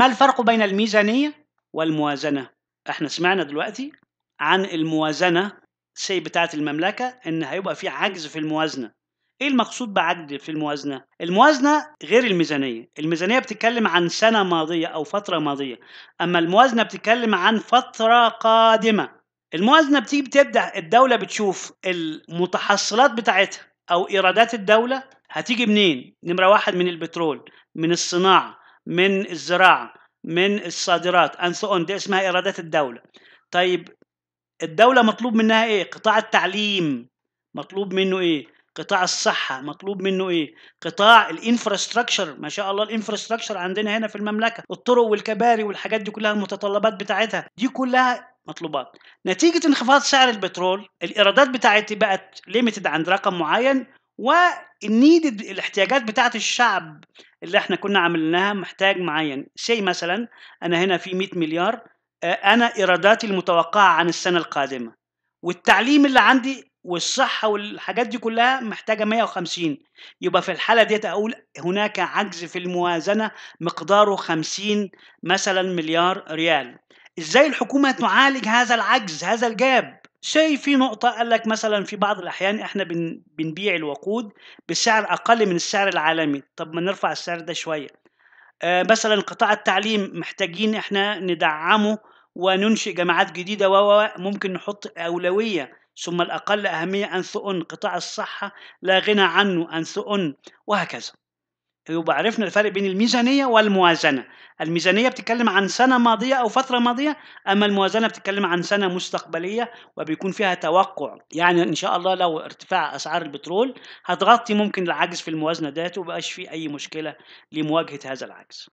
ما الفرق بين الميزانية والموازنة؟ احنا سمعنا دلوقتي عن الموازنة سي بتاعة المملكة ان هيبقى في عجز في الموازنة ايه المقصود بعجز في الموازنة؟ الموازنة غير الميزانية الميزانية بتتكلم عن سنة ماضية او فترة ماضية اما الموازنة بتتكلم عن فترة قادمة الموازنة بتيجي بتبدأ الدولة بتشوف المتحصلات بتاعتها او ايرادات الدولة هتيجي منين؟ نمرة واحد من البترول من الصناعة من الزراعه من الصادرات أنسون دي اسمها ايرادات الدوله طيب الدوله مطلوب منها ايه قطاع التعليم مطلوب منه ايه قطاع الصحه مطلوب منه ايه قطاع الانفراستراكشر ما شاء الله الانفراستراكشر عندنا هنا في المملكه الطرق والكباري والحاجات دي كلها المتطلبات بتاعتها دي كلها مطلوبات نتيجه انخفاض سعر البترول الايرادات بتاعتي بقت ليميتد عند رقم معين والنيد الاحتياجات بتاعه الشعب اللي احنا كنا عملناها محتاج معين شيء مثلا انا هنا في 100 مليار آه، انا ايراداتي المتوقعه عن السنه القادمه والتعليم اللي عندي والصحه والحاجات دي كلها محتاجه 150 يبقى في الحاله ديت اقول هناك عجز في الموازنه مقداره 50 مثلا مليار ريال ازاي الحكومه تعالج هذا العجز هذا الجاب شيء في نقطة قال لك مثلا في بعض الأحيان إحنا بن بنبيع الوقود بسعر أقل من السعر العالمي، طب ما نرفع السعر ده شوية. آه مثلا قطاع التعليم محتاجين إحنا ندعمه وننشئ جامعات جديدة و ممكن نحط أولوية ثم الأقل أهمية أن ثؤن قطاع الصحة لا غنى عنه أن ثؤن وهكذا. يبقى عرفنا الفرق بين الميزانية والموازنة، الميزانية بتتكلم عن سنة ماضية أو فترة ماضية أما الموازنة بتتكلم عن سنة مستقبلية وبيكون فيها توقع يعني إن شاء الله لو ارتفاع أسعار البترول هتغطي ممكن العجز في الموازنة ديت وبقاش في أي مشكلة لمواجهة هذا العجز